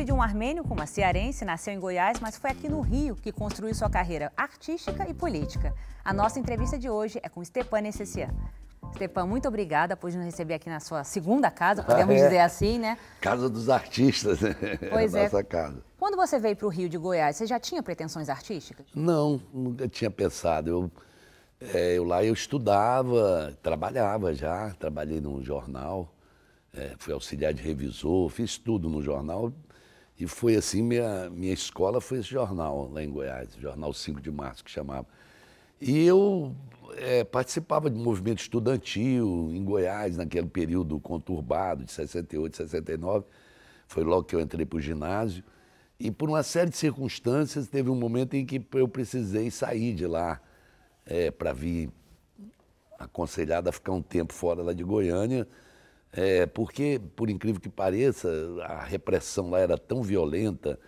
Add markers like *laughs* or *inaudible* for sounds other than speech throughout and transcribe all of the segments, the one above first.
Filho de um armênio com uma cearense, nasceu em Goiás, mas foi aqui no Rio que construiu sua carreira artística e política. A nossa entrevista de hoje é com Stepan Essessian. Stepan, muito obrigada por nos receber aqui na sua segunda casa, podemos ah, é. dizer assim, né? Casa dos artistas, né? *laughs* Pois é. Nossa casa. Quando você veio para o Rio de Goiás, você já tinha pretensões artísticas? Não, nunca tinha pensado. Eu, é, eu lá eu estudava, trabalhava já, trabalhei num jornal, é, fui auxiliar de revisor, fiz tudo no jornal e foi assim, minha, minha escola foi esse jornal lá em Goiás, o Jornal 5 de Março, que chamava. E eu é, participava de movimento estudantil em Goiás, naquele período conturbado, de 68, 69. Foi logo que eu entrei para o ginásio. E por uma série de circunstâncias, teve um momento em que eu precisei sair de lá é, para vir aconselhado a ficar um tempo fora lá de Goiânia é, porque, por incrível que pareça, a repressão lá era tão violenta,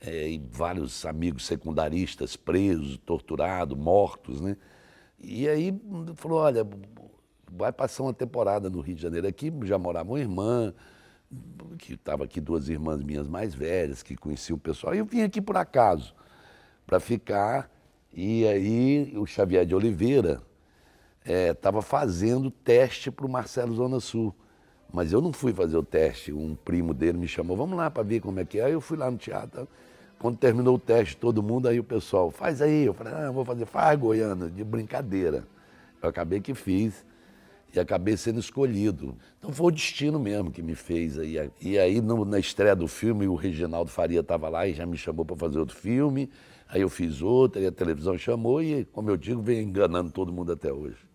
é, e vários amigos secundaristas presos, torturados, mortos, né? E aí falou, olha, vai passar uma temporada no Rio de Janeiro aqui, já morava uma irmã, que estava aqui duas irmãs minhas mais velhas, que conheciam o pessoal, e eu vim aqui por acaso, para ficar, e aí o Xavier de Oliveira estava é, fazendo teste para o Marcelo Zona Sul. Mas eu não fui fazer o teste, um primo dele me chamou, vamos lá para ver como é que é. Aí eu fui lá no teatro. Quando terminou o teste, todo mundo, aí o pessoal, faz aí. Eu falei, ah, vou fazer, faz Goiânia, de brincadeira. Eu acabei que fiz e acabei sendo escolhido. Então foi o destino mesmo que me fez aí. E aí no, na estreia do filme, o Reginaldo Faria estava lá e já me chamou para fazer outro filme. Aí eu fiz outro, aí a televisão chamou e, como eu digo, vem enganando todo mundo até hoje.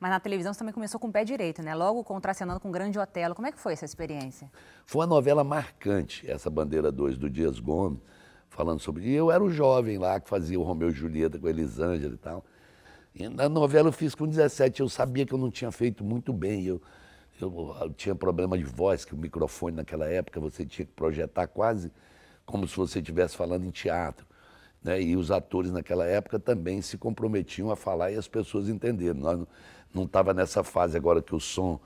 Mas na televisão você também começou com o pé direito, né? Logo contracenando com o Grande Otelo. Como é que foi essa experiência? Foi uma novela marcante, essa Bandeira 2 do Dias Gomes, falando sobre. E eu era o jovem lá que fazia o Romeu e Julieta com a Elisângela e tal. E na novela eu fiz com 17, eu sabia que eu não tinha feito muito bem. Eu, eu, eu tinha problema de voz, que o microfone naquela época você tinha que projetar quase como se você estivesse falando em teatro. Né? E os atores naquela época também se comprometiam a falar e as pessoas entenderam. Nós, não estava nessa fase agora que o som,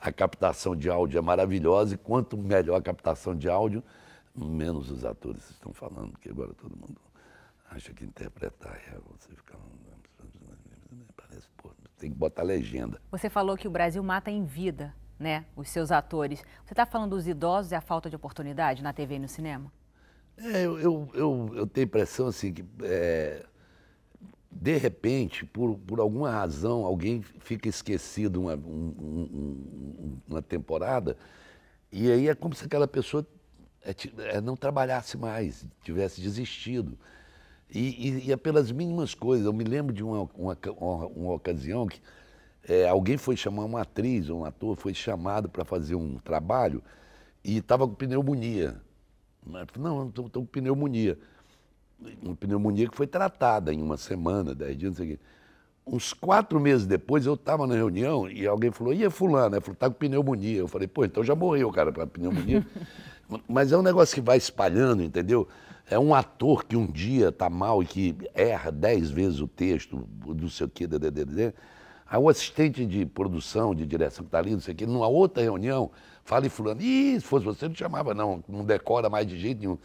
a captação de áudio é maravilhosa, e quanto melhor a captação de áudio, menos os atores estão falando, porque agora todo mundo acha que interpretar é você ficar. Parece, pô, tem que botar legenda. Você falou que o Brasil mata em vida, né? Os seus atores. Você está falando dos idosos e a falta de oportunidade na TV e no cinema? É, eu, eu, eu, eu tenho a impressão assim, que é, de repente, por, por alguma razão, alguém fica esquecido uma, um, um, uma temporada, e aí é como se aquela pessoa é é, não trabalhasse mais, tivesse desistido. E, e, e é pelas mínimas coisas. Eu me lembro de uma, uma, uma, uma ocasião que é, alguém foi chamar uma atriz, um ator, foi chamado para fazer um trabalho e estava com pneumonia. Não, estou com pneumonia uma pneumonia que foi tratada em uma semana, dez dias, não sei o quê. Uns quatro meses depois, eu estava na reunião e alguém falou, e é fulano? Ele falou, tá com pneumonia. Eu falei, pô, então já morreu, cara, para pneumonia. *laughs* Mas é um negócio que vai espalhando, entendeu? É um ator que um dia tá mal e que erra dez vezes o texto, do sei o quê, dedededê. Aí o assistente de produção, de direção que tá ali, não sei o quê, numa outra reunião, fala e fulano, ih, se fosse você, não chamava não, não decora mais de jeito nenhum.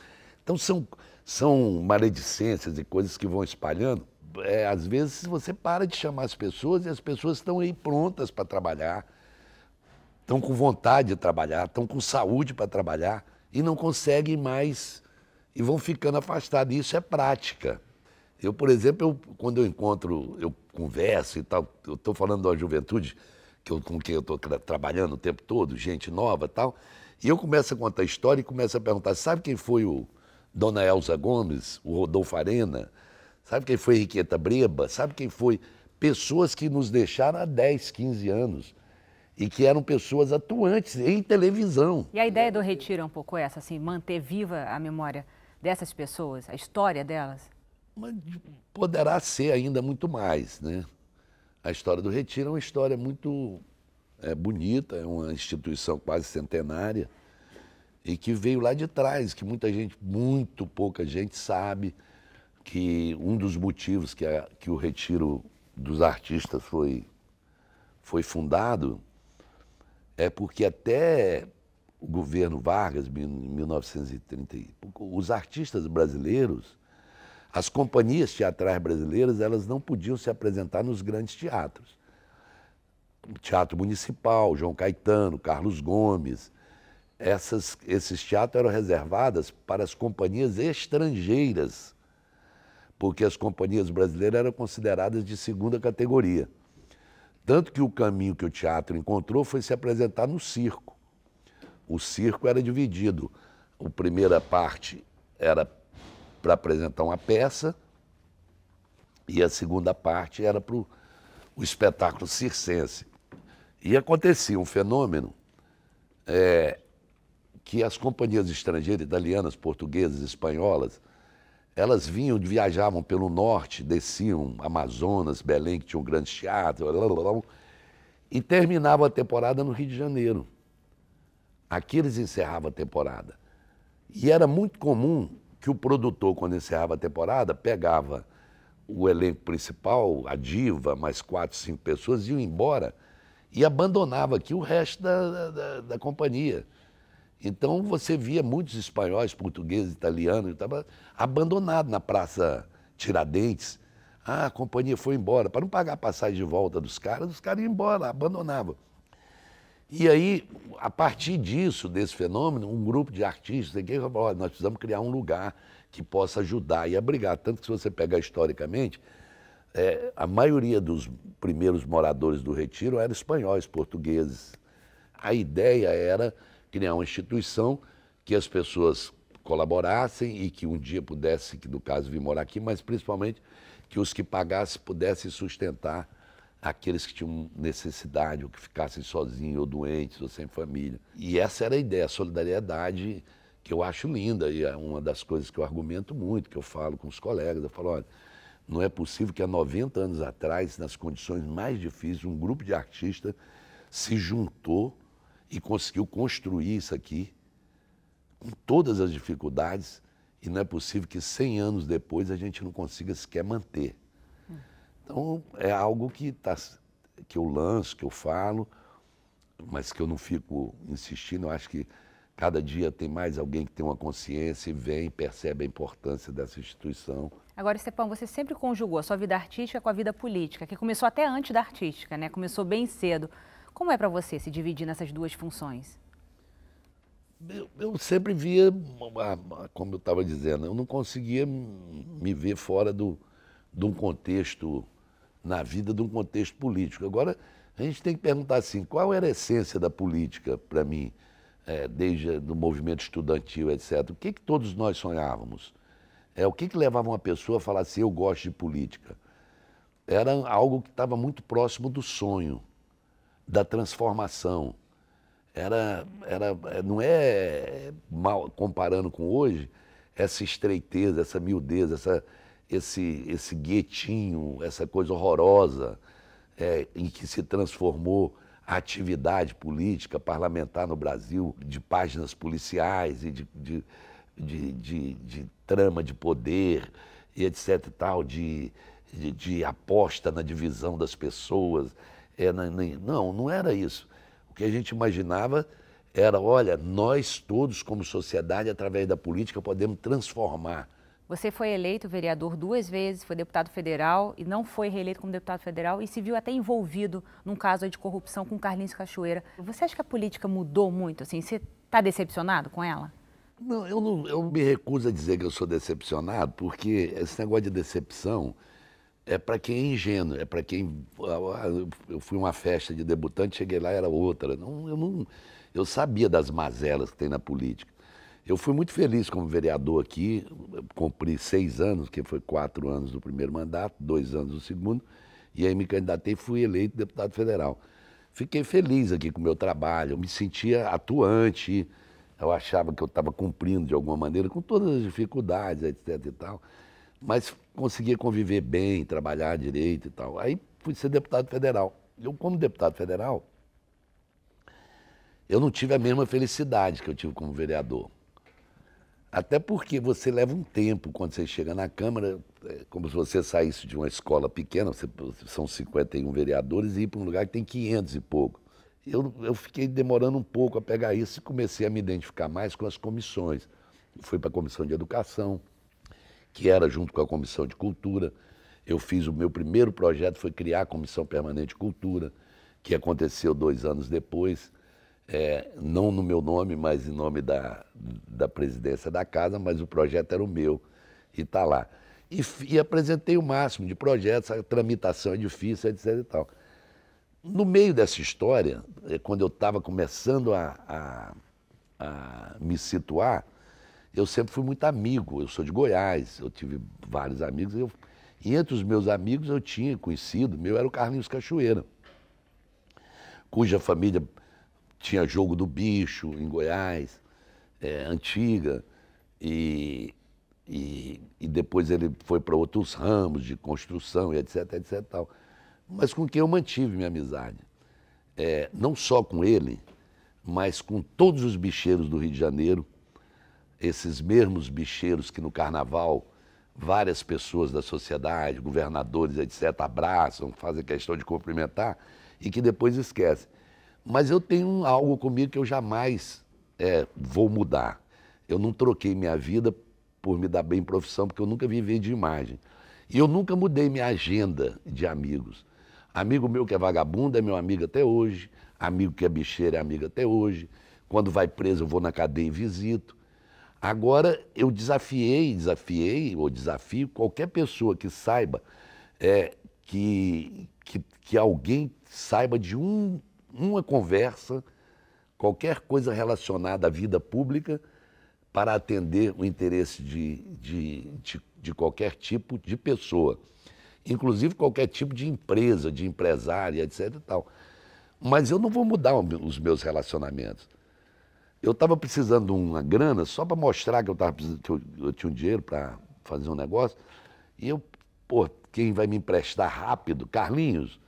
Então são são maledicências e coisas que vão espalhando, é, às vezes você para de chamar as pessoas e as pessoas estão aí prontas para trabalhar, estão com vontade de trabalhar, estão com saúde para trabalhar e não conseguem mais e vão ficando afastados. Isso é prática. Eu, por exemplo, eu, quando eu encontro, eu converso e tal, eu estou falando da juventude que eu, com quem eu estou tra trabalhando o tempo todo, gente nova e tal, e eu começo a contar história e começo a perguntar, sabe quem foi o Dona Elza Gomes, o Rodolfo Arena, sabe quem foi Riqueta Breba, sabe quem foi? Pessoas que nos deixaram há 10, 15 anos e que eram pessoas atuantes em televisão. E a ideia do retiro é um pouco essa, assim, manter viva a memória dessas pessoas, a história delas? Mas poderá ser ainda muito mais, né? A história do retiro é uma história muito é, bonita, é uma instituição quase centenária e que veio lá de trás, que muita gente, muito pouca gente sabe que um dos motivos que, a, que o retiro dos artistas foi, foi fundado é porque até o governo Vargas, em 1930, os artistas brasileiros, as companhias teatrais brasileiras, elas não podiam se apresentar nos grandes teatros. Teatro Municipal, João Caetano, Carlos Gomes, essas, esses teatros eram reservados para as companhias estrangeiras, porque as companhias brasileiras eram consideradas de segunda categoria. Tanto que o caminho que o teatro encontrou foi se apresentar no circo. O circo era dividido. A primeira parte era para apresentar uma peça e a segunda parte era para o espetáculo circense. E acontecia um fenômeno é, que as companhias estrangeiras, italianas, portuguesas, espanholas, elas vinham, viajavam pelo norte, desciam Amazonas, Belém, que tinha um grande teatro, blá, blá, blá, e terminavam a temporada no Rio de Janeiro. Aqui eles encerravam a temporada. E era muito comum que o produtor, quando encerrava a temporada, pegava o elenco principal, a diva, mais quatro, cinco pessoas, iam embora e abandonava aqui o resto da, da, da companhia. Então você via muitos espanhóis, portugueses, italianos, estava abandonado na Praça Tiradentes. Ah, a companhia foi embora. Para não pagar a passagem de volta dos caras, os caras iam embora, abandonavam. E aí, a partir disso, desse fenômeno, um grupo de artistas aqui falou, olha, nós precisamos criar um lugar que possa ajudar e abrigar. Tanto que se você pegar historicamente, é, a maioria dos primeiros moradores do Retiro eram espanhóis, portugueses. A ideia era criar uma instituição que as pessoas colaborassem e que um dia pudesse, que no caso vir morar aqui, mas principalmente que os que pagassem pudessem sustentar aqueles que tinham necessidade, ou que ficassem sozinhos, ou doentes, ou sem família. E essa era a ideia, a solidariedade, que eu acho linda, e é uma das coisas que eu argumento muito, que eu falo com os colegas, eu falo, olha, não é possível que há 90 anos atrás, nas condições mais difíceis, um grupo de artistas se juntou e conseguiu construir isso aqui com todas as dificuldades e não é possível que 100 anos depois a gente não consiga sequer manter. Então, é algo que, tá, que eu lanço, que eu falo, mas que eu não fico insistindo. Eu acho que cada dia tem mais alguém que tem uma consciência e vem, percebe a importância dessa instituição. Agora, Estepão, você sempre conjugou a sua vida artística com a vida política, que começou até antes da artística, né? Começou bem cedo. Como é para você se dividir nessas duas funções? Eu, eu sempre via, ah, ah, como eu estava dizendo, eu não conseguia me ver fora do, de um contexto, na vida de um contexto político. Agora, a gente tem que perguntar assim, qual era a essência da política para mim, é, desde do movimento estudantil, etc. O que, que todos nós sonhávamos? É, o que, que levava uma pessoa a falar assim, eu gosto de política? Era algo que estava muito próximo do sonho da transformação. Era, era, é, não é mal comparando com hoje essa estreiteza, essa miudeza, essa, esse, esse guetinho, essa coisa horrorosa é, em que se transformou a atividade política parlamentar no Brasil, de páginas policiais e de, de, de, de, de trama de poder e etc. tal, de, de, de aposta na divisão das pessoas é, não, não era isso. O que a gente imaginava era, olha, nós todos como sociedade, através da política, podemos transformar. Você foi eleito vereador duas vezes, foi deputado federal e não foi reeleito como deputado federal e se viu até envolvido num caso de corrupção com Carlinhos Cachoeira. Você acha que a política mudou muito? Assim, você está decepcionado com ela? Não eu, não, eu me recuso a dizer que eu sou decepcionado, porque esse negócio de decepção, é para quem é ingênuo, é para quem. Ah, ah, eu fui uma festa de debutante, cheguei lá, era outra. Não, eu, não, eu sabia das mazelas que tem na política. Eu fui muito feliz como vereador aqui, cumpri seis anos, que foi quatro anos do primeiro mandato, dois anos do segundo, e aí me candidatei e fui eleito deputado federal. Fiquei feliz aqui com o meu trabalho, eu me sentia atuante, eu achava que eu estava cumprindo de alguma maneira, com todas as dificuldades, etc e tal. Mas conseguia conviver bem, trabalhar direito e tal. Aí fui ser deputado federal. Eu, como deputado federal, eu não tive a mesma felicidade que eu tive como vereador. Até porque você leva um tempo quando você chega na Câmara, é como se você saísse de uma escola pequena, você, são 51 vereadores, e ir para um lugar que tem 500 e pouco. Eu, eu fiquei demorando um pouco a pegar isso e comecei a me identificar mais com as comissões. Eu fui para a Comissão de Educação, que era junto com a Comissão de Cultura. Eu fiz o meu primeiro projeto, foi criar a Comissão Permanente de Cultura, que aconteceu dois anos depois, é, não no meu nome, mas em nome da, da presidência da casa, mas o projeto era o meu e está lá. E, e, apresentei o máximo de projetos, a tramitação é difícil, etc. E tal. No meio dessa história, é, quando eu estava começando a, a, a me situar, eu sempre fui muito amigo. Eu sou de Goiás, eu tive vários amigos. Eu, e entre os meus amigos eu tinha conhecido, meu era o Carlinhos Cachoeira, cuja família tinha jogo do bicho em Goiás, é, antiga. E, e, e, depois ele foi para outros ramos de construção e etc, etc tal. Mas com quem eu mantive minha amizade. É, não só com ele, mas com todos os bicheiros do Rio de Janeiro esses mesmos bicheiros que no carnaval várias pessoas da sociedade, governadores, etc., abraçam, fazem questão de cumprimentar e que depois esquecem. Mas eu tenho algo comigo que eu jamais é, vou mudar. Eu não troquei minha vida por me dar bem em profissão, porque eu nunca vivi de imagem. E eu nunca mudei minha agenda de amigos. Amigo meu que é vagabundo é meu amigo até hoje. Amigo que é bicheiro é amigo até hoje. Quando vai preso, eu vou na cadeia e visito. Agora, eu desafiei, desafiei, ou desafio qualquer pessoa que saiba é, que, que, que, alguém saiba de um, uma conversa, qualquer coisa relacionada à vida pública, para atender o interesse de, de, de, de qualquer tipo de pessoa, inclusive qualquer tipo de empresa, de empresária, etc. E tal. Mas eu não vou mudar os meus relacionamentos. Eu estava precisando de uma grana só para mostrar que eu, tava, que eu, eu tinha um dinheiro para fazer um negócio. E eu, pô, quem vai me emprestar rápido? Carlinhos,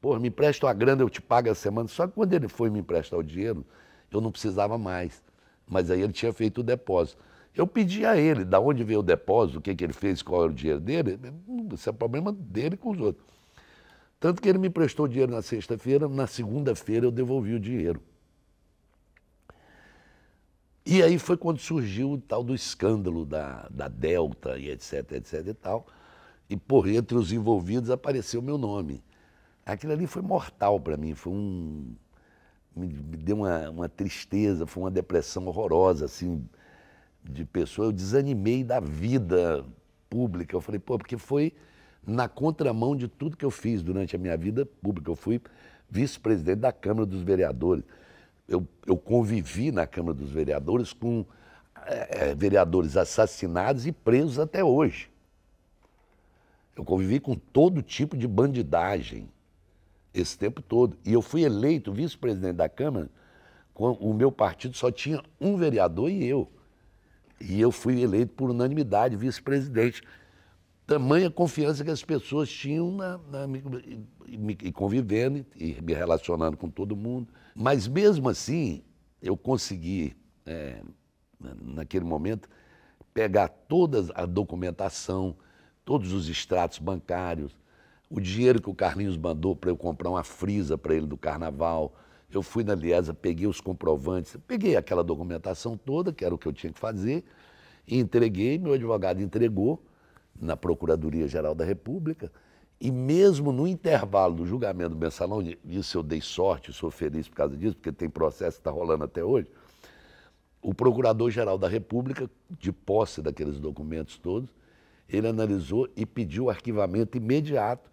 pô, me empresta uma grana, eu te pago a semana. Só que quando ele foi me emprestar o dinheiro, eu não precisava mais. Mas aí ele tinha feito o depósito. Eu pedi a ele da onde veio o depósito, o que, que ele fez, qual era o dinheiro dele. Isso é problema dele com os outros. Tanto que ele me prestou o dinheiro na sexta-feira, na segunda-feira eu devolvi o dinheiro. E aí foi quando surgiu o tal do escândalo da, da Delta e etc, etc e tal. E por entre os envolvidos apareceu meu nome. Aquilo ali foi mortal para mim, foi um me, deu uma, uma tristeza, foi uma depressão horrorosa assim de pessoa. Eu desanimei da vida pública. Eu falei, pô, porque foi na contramão de tudo que eu fiz durante a minha vida pública. Eu fui vice-presidente da Câmara dos Vereadores eu, eu convivi na Câmara dos Vereadores com é, vereadores assassinados e presos até hoje. Eu convivi com todo tipo de bandidagem esse tempo todo. E eu fui eleito vice-presidente da Câmara, o meu partido só tinha um vereador e eu. E eu fui eleito por unanimidade vice-presidente tamanha confiança que as pessoas tinham na, na me, e convivendo e me relacionando com todo mundo. Mas mesmo assim, eu consegui, é, naquele momento, pegar toda a documentação, todos os extratos bancários, o dinheiro que o Carlinhos mandou para eu comprar uma frisa para ele do carnaval. Eu fui na Liesa, peguei os comprovantes, peguei aquela documentação toda, que era o que eu tinha que fazer, e entreguei, meu advogado entregou na Procuradoria-Geral da República, e mesmo no intervalo do julgamento do mensalão, isso eu dei sorte, sou feliz por causa disso, porque tem processo que está rolando até hoje, o Procurador-Geral da República, de posse daqueles documentos todos, ele analisou e pediu arquivamento imediato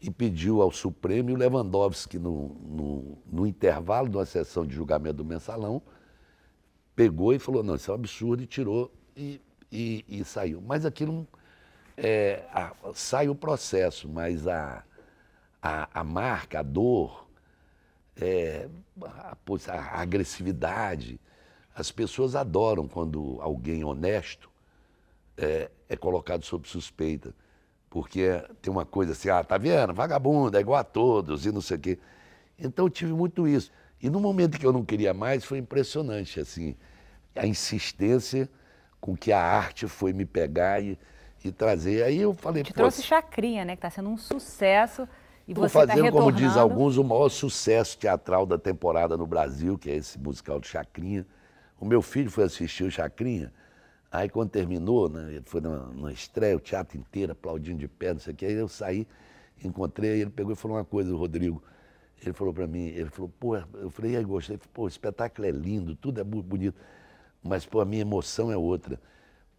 e pediu ao Supremo e o Lewandowski, no, no, no intervalo de uma sessão de julgamento do mensalão, pegou e falou: não, isso é um absurdo, e tirou e, e, e saiu. Mas aquilo é, a, sai o processo, mas a, a, a marca, a dor, é, a, a agressividade. As pessoas adoram quando alguém honesto é, é colocado sob suspeita. Porque tem uma coisa assim, ah, tá vendo? Vagabundo, é igual a todos e não sei o quê. Então eu tive muito isso. E no momento que eu não queria mais, foi impressionante, assim, a insistência com que a arte foi me pegar e e trazer. Aí eu falei... Te trouxe Chacrinha, né? Que está sendo um sucesso. E Estou tá fazendo, tá como diz alguns, o maior sucesso teatral da temporada no Brasil, que é esse musical de Chacrinha. O meu filho foi assistir o Chacrinha, aí quando terminou, né, ele foi na, estreia, o teatro inteiro aplaudindo de pé, não sei o quê, aí eu saí, encontrei, aí ele pegou e falou uma coisa, o Rodrigo. Ele falou para mim, ele falou, pô, eu falei, aí gostei, pô, o espetáculo é lindo, tudo é bonito, mas, pô, a minha emoção é outra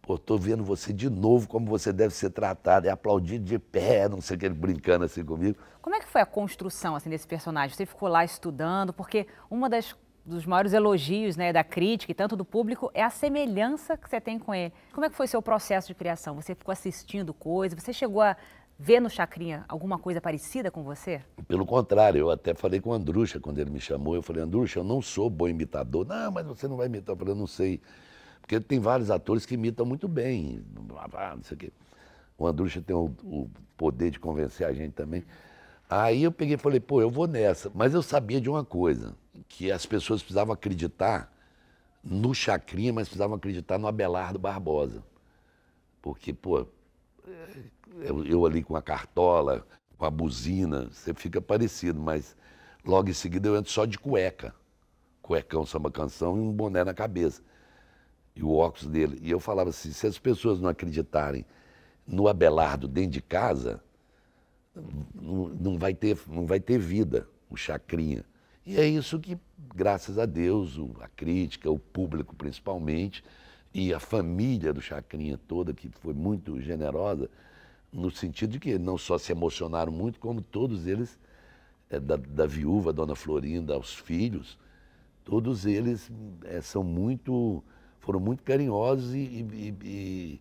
pô, tô vendo você de novo, como você deve ser tratado, é aplaudido de pé, não sei o que, ele brincando assim comigo. Como é que foi a construção, assim, desse personagem? Você ficou lá estudando, porque uma das dos maiores elogios né, da crítica e tanto do público é a semelhança que você tem com ele. Como é que foi seu processo de criação? Você ficou assistindo coisas? Você chegou a ver no Chacrinha alguma coisa parecida com você? Pelo contrário, eu até falei com o Andrucha quando ele me chamou. Eu falei, Andrucha, eu não sou bom imitador. Não, mas você não vai imitar. Eu falei, eu não sei porque tem vários atores que imitam muito bem, não sei o quê. O Andrucha tem o, o, poder de convencer a gente também. Aí eu peguei e falei, pô, eu vou nessa. Mas eu sabia de uma coisa, que as pessoas precisavam acreditar no Chacrinha, mas precisavam acreditar no Abelardo Barbosa. Porque, pô, eu, eu ali com a cartola, com a buzina, você fica parecido, mas logo em seguida eu entro só de cueca. Cuecão, samba canção e um boné na cabeça e o óculos dele. E eu falava assim: se as pessoas não acreditarem no Abelardo dentro de casa, não, vai, ter, não vai ter vida o Chacrinha. E é isso que, graças a Deus, a crítica, o público principalmente, e a família do Chacrinha toda, que foi muito generosa, no sentido de que não só se emocionaram muito, como todos eles, eh, da, da viúva, Dona Florinda, aos filhos, todos eles é, são muito foram muito carinhosos e, e, e,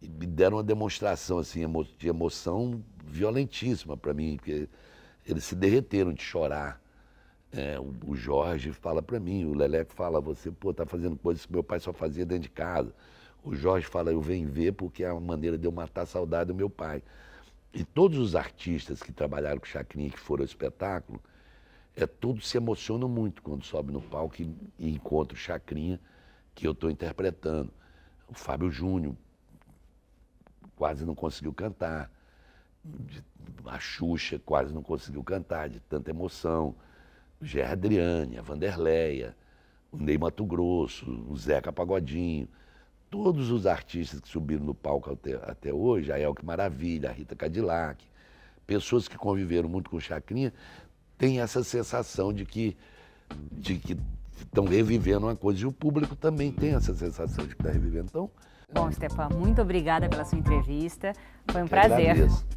e deram uma demonstração assim, de emoção violentíssima para mim, porque eles se derreteram de chorar. É, o, Jorge fala para mim, o Leleco fala, você pô, tá fazendo coisas que meu pai só fazia dentro de casa. O Jorge fala, eu venho ver porque é a maneira de eu matar a saudade do meu pai. E todos os artistas que trabalharam com o Chacrinha, que foram ao espetáculo, é, todos se emocionam muito quando sobe no palco e, e encontra o Chacrinha que eu estou interpretando. O Fábio Júnior quase não conseguiu cantar. A Xuxa quase não conseguiu cantar, de tanta emoção. O Ger Adriane, a Vanderleia, o Ney Mato Grosso, o Zeca Pagodinho. Todos os artistas que subiram no palco até, até hoje, a Elke Maravilha, a Rita Cadillac, pessoas que conviveram muito com o Chacrinha, têm essa sensação de que, de que estão revivendo uma coisa e o público também tem essa sensação de que está revivendo. Então, Bom, Stepan, muito obrigada pela sua entrevista. Foi um prazer. Agradeço.